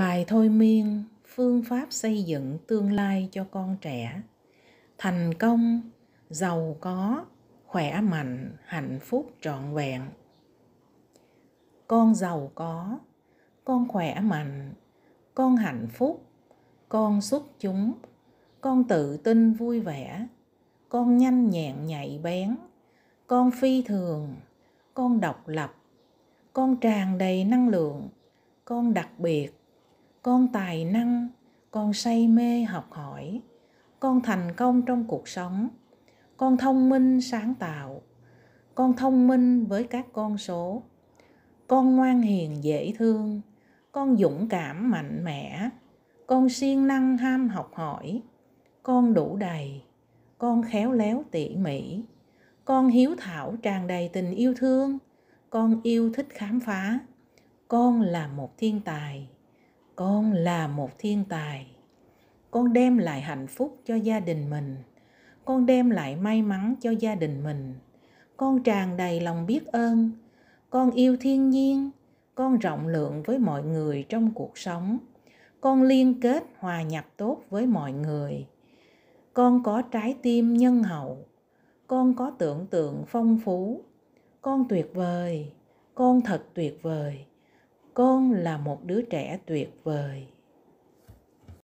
Bài thôi miên phương pháp xây dựng tương lai cho con trẻ. Thành công, giàu có, khỏe mạnh, hạnh phúc trọn vẹn. Con giàu có, con khỏe mạnh, con hạnh phúc, con xuất chúng, con tự tin vui vẻ, con nhanh nhẹn nhạy bén, con phi thường, con độc lập, con tràn đầy năng lượng, con đặc biệt, con tài năng con say mê học hỏi con thành công trong cuộc sống con thông minh sáng tạo con thông minh với các con số con ngoan hiền dễ thương con dũng cảm mạnh mẽ con siêng năng ham học hỏi con đủ đầy con khéo léo tỉ mỉ con hiếu thảo tràn đầy tình yêu thương con yêu thích khám phá con là một thiên tài con là một thiên tài con đem lại hạnh phúc cho gia đình mình con đem lại may mắn cho gia đình mình con tràn đầy lòng biết ơn con yêu thiên nhiên con rộng lượng với mọi người trong cuộc sống con liên kết hòa nhập tốt với mọi người con có trái tim nhân hậu con có tưởng tượng phong phú con tuyệt vời con thật tuyệt vời con là một đứa trẻ tuyệt vời